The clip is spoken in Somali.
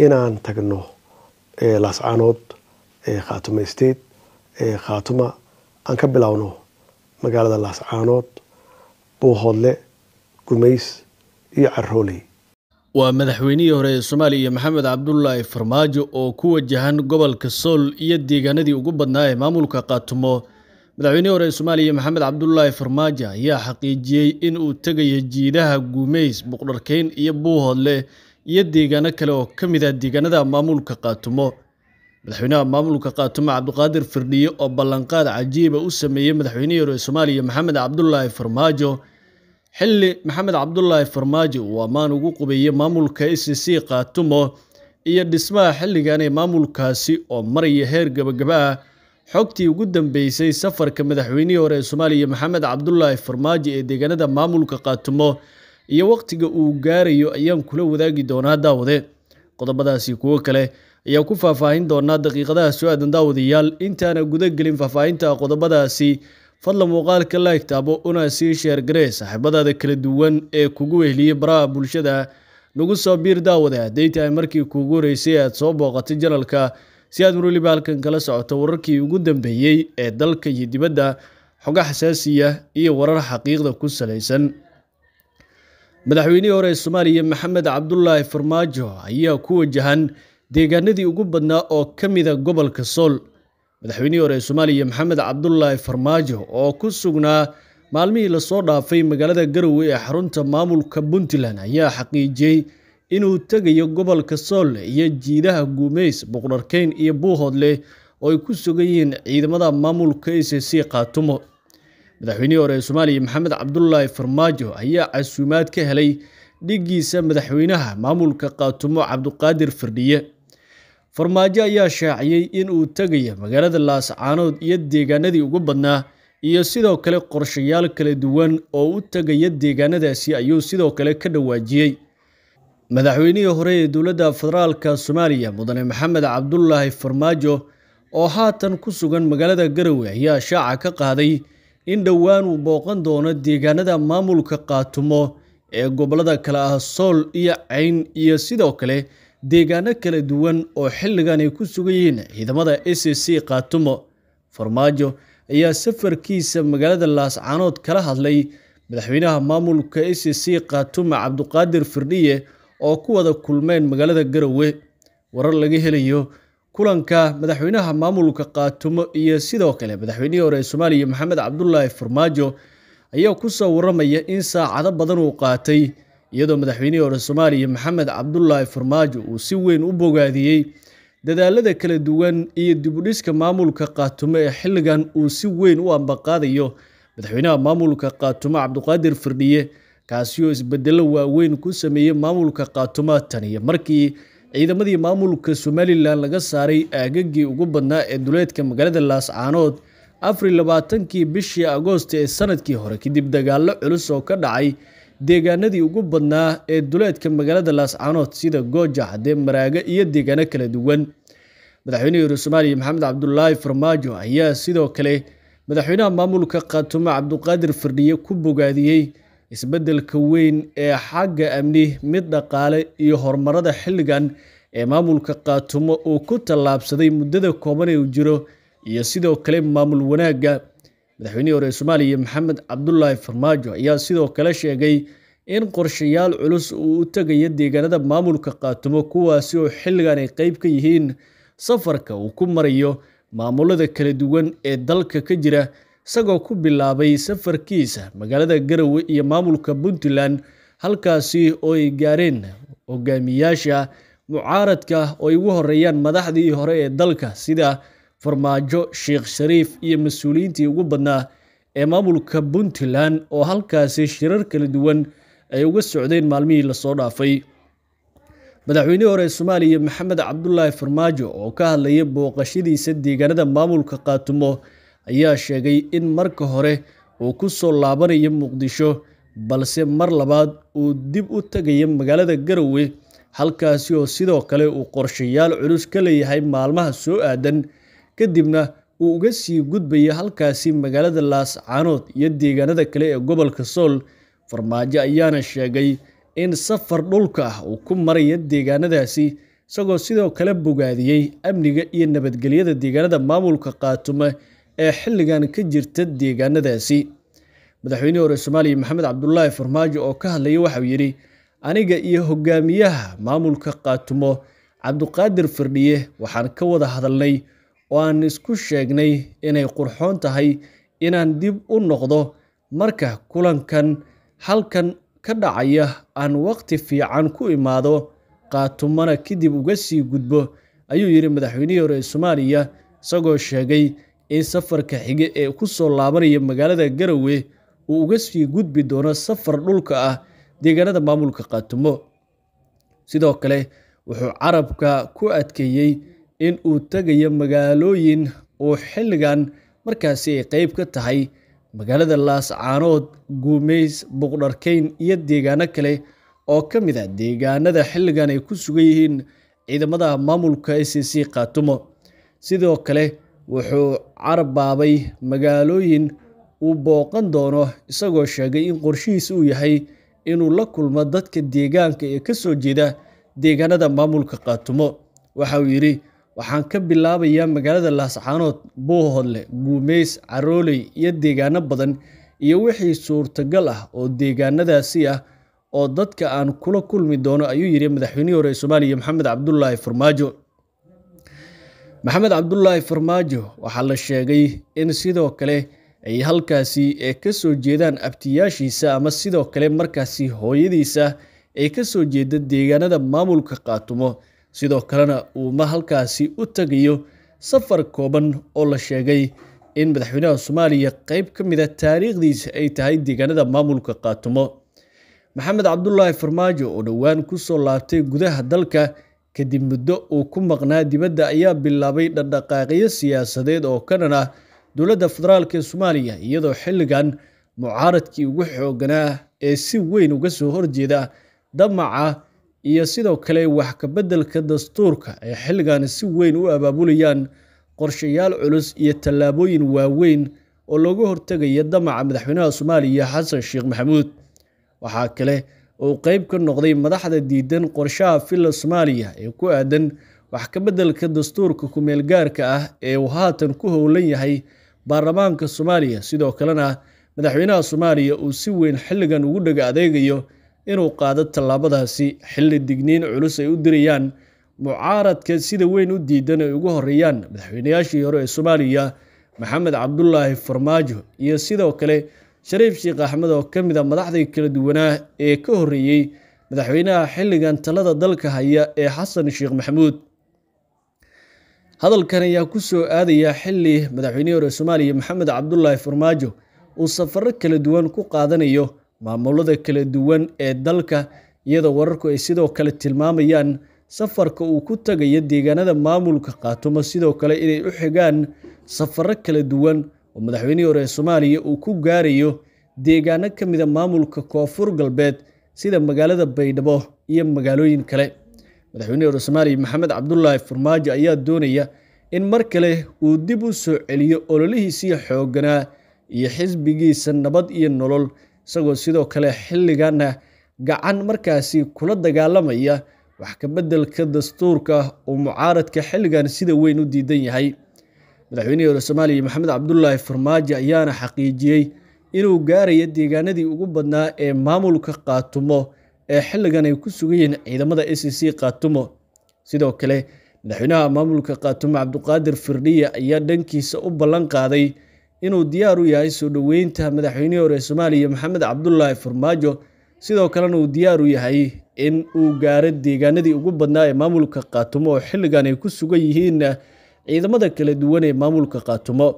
inaan tagno laascaanood khaatuma state khaatuma aan ka bilowno magaalada laascaanood buuhoodle gumays iyo carooley waa madaxweynihii hore ee soomaaliya maxamed cabdulaahi farmaajo oo ku wajahan gobolka sool iyo deegaanadii ugu badnaa ee maamulka khaatumo madaxweynihii hore ee soomaaliya maxamed cabdulaahi farmaajo ayaa xaqiijiyey in uu tegaya jiidaha gumays buqdharkeyn iyo buuhoodle iyo deegaano kale oo ka mid ah deegaanada maamulka qaatumo madaxweynaha maamulka qaatumo cabdiqaadir firdhiye oo ballanqaad cajiiba ah u sameeyey madaxweynihii hore soomaaliya maxamed cabdulaahi farmaajo xilli maxamed cabdulaahi farmaajo uu ammaan ugu qubeeyey maamulka a c qaatumo iyo dhismaha xilligan ee maamulkaasi oo maraya heer gabagaba ah xogtii ugu dambeysay safarka madaxweynihii hore ee soomaaliya maxamed cabdulaahi farmaajo ee deegaanada maamulka qaatumo iyo wakhtiga uu gaarayo ayaan kula wadaagi doonaa daawade qodobadaasi kuwo kale ayaa ku faahfaahin doonaa daqiiqadaha so-aadan daawadayaal intaana guda gelin faahfaahinta qodobadaasi fadla muuqaalka laag taabo una sii sheergaree saaxiibadaada kala duwan ee kugu wehliya baraha bulshada nagu soo biir daawade hadday markii kuugu horeysay aad soo booqatay janalka si aad marweliba halkan kala socoto wararkii ugu dambeeyey ee dalka iyo dibadda xoga xasaasiya ah iyo warar xaqiiqda ku salaysan madaxweynihii hore ee soomaaliya maxamed cabdulaahi farmaajo ayaa ku wajahan deegaanadii ugu badnaa oo ka mid a ah gobolka sool madaxweynihii hore ee soomaaliya maxamed cabdulaahi farmaajo oo ku sugnaa maalmihii lasoo dhaafay magaalada garowe ee xarunta maamulka puntland ayaa xaqiijiyey inuu tegayo gobolka sool iyo jiidaha guumeys buqdharkeyn iyo buuhoodle oo ay ku sugan yihiin ciidamada maamulka a c c khaatumo madaxweynihii hore ee soomaaliya maxamed cabdulaahi farmaajo ayaa casuumaad ka helay dhiggiisa madaxweynaha maamulka qaatumo cabduqaadir firdhiye farmaajo ayaa shaaciyey in uu tegaya magaalada laascaanood iyo deegaanadii ugu badnaa iyo sidoo kale qorshayaal kala duwan oo u tegaya deegaanadaasi ayuu sidoo kale ka dhawaajiyey madaxweynihii hore ee dowladda federaalka soomaaliya mudane maxamed cabdulaahi farmaajo oo haatan ku sugan magaalada garowe ayaa shaaca ka qaaday in dhowaan uu booqan doono deegaanada maamulka qaatumo ee gobollada kale ah sool iyo cayn iyo sidoo kale deegaano kala duwan oo xilligan ay ku sugan yihiin ciidamada s c qaatumo farmaajo ayaa safarkiisa magaalada laascanood kala hadlay madaxweynaha maamulka s c qaatumo cabduqaadir firdhiye oo ku wada kulmeen magaalada garowe warar laga helayo kulanka madaxweynaha maamulka qaatumo iyo sidoo kale madaxweynihii hore ee soomaaliya maxamed cabdulaahi farmaajo ayaa ku soo waramaya in saacado badan uu qaatay iyadoo madaxweynihii hore soomaaliya maxamed cabdulaahi farmaajo uu si weyn u bogaadiyey dadaalada kala duwan iyo dibudhiska maamulka qaatumo ee xilligan uu si weyn u ambaqaadayo madaxweynaha maamulka qaatumo cabduqaadir firdhiye kaasi oo isbedelo waaweyn ku sameeyey maamulka qaatumo tan iyo markii ciidamadii maamulka somalilan laga saaray aagaggii ugu badnaa ee duleedka magaalada laascaanood afari labaatankii bishii agoost ee sanadkii hore kadib dagaallo culus oo ka dhacay deegaanadii ugu badnaa ee duleedka magaalada laascaanood sida goojaxde maraaga iyo deegaano kala duwan madaxweyne yuri soomaaliya maxamed cabdulaahi farmaajo ayaa sidoo kale madaxweynaha maamulka khaatumo cabduqaadir fardhiye ku bogaadiyey isbeddelka weyn ee xagga amni, mid dhaqaale, iyo horumarada xilligan ee maamulka qaatumo uu ku tallaabsaday muddada kooban ee uu jiro, iyo sidoo kale maamul wanaagga. Madaxweynihii hore ee Soomaaliya Maxamed cabdulaahi Farmaajo ayaa sidoo kale sheegay in qorshayaal culus uu u tagayo deegaanada maamulka qaatumo, kuwaasi oo xilligan ay qayb ka yihiin safarka uu ku marayo maamulada kala duwan ee dalka ka jira isagoo ku bilaabay safarkiisa magaalada garowe iyo maamulka puntland halkaasi oo ay gaareen hogaamiyaasha mucaaradka oo ay ugu horreeyaan madaxdii hore ee dalka sida farmaajo sheekh shariif iyo mas-uuliyiintii ugu badnaa ee maamulka puntland oo halkaasi shirar kala duwan ay uga socdeen maalmihii lasoo dhaafay madaxweynihii hore ee soomaaliya maxamed cabdulaahi farmaajo oo ka hadlaya booqashadiisa deegaanada maamulka qaatumo ayaa sheegay in marka hore uu ku soo laabanayo muqdisho balse mar labaad uu dib u tegayo magaalada garowe halkaasi oo sidoo kale uu qorshayaal culus ka leeyahay maalmaha soo aadan kadibna uu uga sii gudbayo halkaasi magaalada laascaanood iyo deegaanada kale ee gobolka sool farmaajo ayaana sheegay in safar dhulka ah uu ku marayo deegaanadaasi isagoo sidoo kale bogaadiyey amniga iyo nabadgelyada deegaanada maamulka khaatume ee xilligan ka jirta deegaanadaasi madaxweynihii hore soomaaliya maxamed cabdulaahi farmaajo oo ka hadlaya waxauu yidhi aniga iyo hogaamiyaha maamulka qaatumo cabduqaadir firdhiye waxaan ka wada hadalnay oo aan isku sheegnay inay qurxoon tahay inaan dib u noqdo marka kulankan halkan ka dhacaya aan waqti fiican ku imaado qaatumona kadib uga sii gudbo ayuu yidhi madaxweynihii hore soomaaliya isagoo sheegay in safarka xiga ee ku soo laabanaya magaalada garowe uu uga sii gudbi doono safar dhulka ah deegaanada maamulka qaatumo sidoo kale wuxuu carabka ku adkeeyey in uu tegayo magaalooyin oo xilligan markaasi ay qeyb ka tahay magaalada laascaanood guumeys buqdharkeyn iyo deegaano kale oo ka mid ah deegaanada xilligan ay ku sugan yihiin ciidamada maamulka a c c sidoo kale wuxuu carbaabay magaalooyin uu booqan doono isagoo sheegay in qorshihiisu uu yahay inuu la kulmo dadka deegaanka ee ka soo jeeda deegaanada maamulka Qaatumo waxa uu yidhi waxaan ka bilaabayaa magaalada Laascaanood Buuhoodle Guumeys Carooley iyo deegaano badan iyo wixii suurtagal ah oo deegaanadaasi ah oo dadka aan kula kulmi doono ayuu yidhi madaxweynihii hore ee Soomaaliya Maxamed cabdulaahi Farmaajo maxamed cabdulaahi farmaajo waxaa la sheegay in sidoo kale ay halkaasi e ka soo jeedaan abtiyaashiisa ama sidoo kale markaasi hooyadiisa ay ka soo jeeda deegaanada maamulka qaatumo sidoo kalena uuma halkaasi u tagayo safar kooban oo la sheegay in madaxweynaha soomaaliya qeyb ka mida taariikhdiisa ay tahay deegaanada maamulka qaatumo maxamed cabdulaahi farmaajo oo dhowaan ku soo laabtay gudaha dalka Kadib muddo uu ku maqnaa dibadda ayaa bilaabay dhaqdhaqaaqyo siyaasadeed oo ka dhan ah dowladda federaalk ee Soomaaliya iyadoo xilligan mucaaradkii ugu xoogganaa ee si weyn uga soo horjeeda damaca iyo sidoo kale wax ka beddelka dastuurka ay xilligan si weyn u abaabulayaan qorshayaal culus iyo tallaabooyin waaweyn oo looga hortegaya damaca madaxweynaha Soomaaliya Xasan Sheekh Maxamuud. Waxaa kale oo qayb ka noqday madaxda diidan qorshaha filla soomaaliya ee ku aadan wax ka beddelka dastuurka ku-meelgaarka ah ee uu haatan ku howlan yahay baarlamaanka soomaaliya sidoo kalena madaxweynaha soomaaliya uu si weyn xilligan ugu dhaga adeegayo inuu qaado tallaabadaasi xilli digniin culus ay u dirayaan mucaaradka sida weyn u diidan ay ugu horreeyaan madaxweynayaashii hore ee soomaaliya maxamed cabdulaahi farmaajo iyo sidoo kale shariif sheekh axmed oo ka mid a ah madaxda kala duwanaa ee ka horreeyey madaxweynaha xilligan talada dalka haya ee xasan sheekh maxamuud hadalkan ayaa ku soo aadaya xilli madaxweynihii hore soomaaliya maxamed cabdulaahi farmaajo uu safaro kala duwan ku qaadanayo maamulada kala duwan ee dalka iyadoo wararku ay sidoo kale tilmaamayaan safarka uu ku tagayo deegaanada maamulka qaatuma sidoo kale inay u xigaan safaro kala duwan oo madaxweynihii hore soomaaliya uu ku gaarayo deegaano ka mida maamulka koonfur galbeed sida magaalada baydhabo iyo magaalooyin kale madaxweynihi hore soomaaliya maxamed cabdulaahi farmaajo ayaa doonaya in mar kale uu dib u soo celiyo ololihiisii xoogganaa iyo xisbigiisa nabad iyo nolol isagoo sidoo kale xilliganna gacan markaasi kula dagaalamaya wax ka beddelka dastuurka uu ah mucaaradka xilligan sida weyn u diidan yahay madaxweynihii hore soomaaliya maxamed cabdulaahi farmaajo ayaana xaqiijiyey inuu gaaraya deegaanadii ugu badnaa ee maamulka kaatumo ee xilligan ay ku sugan yihiin ciidamada a c c kaatumo sidoo kale madaxweynaha maamulka kaatumo cabdiqaadir firdhiya ayaa dhankiisa u ballan qaaday inuu diyaar u yahay soo dhoweynta madaxweynihii hore soomaaliya maxamed cabdulaahi farmaajo sidoo kalena uu diyaar u yahay in uu gaaro deegaanadii ugu badnaa ee maamulka kaatumo oo xilligan ay ku sugan yihiinna ciidamada kala duwan ee maamulka khaatumo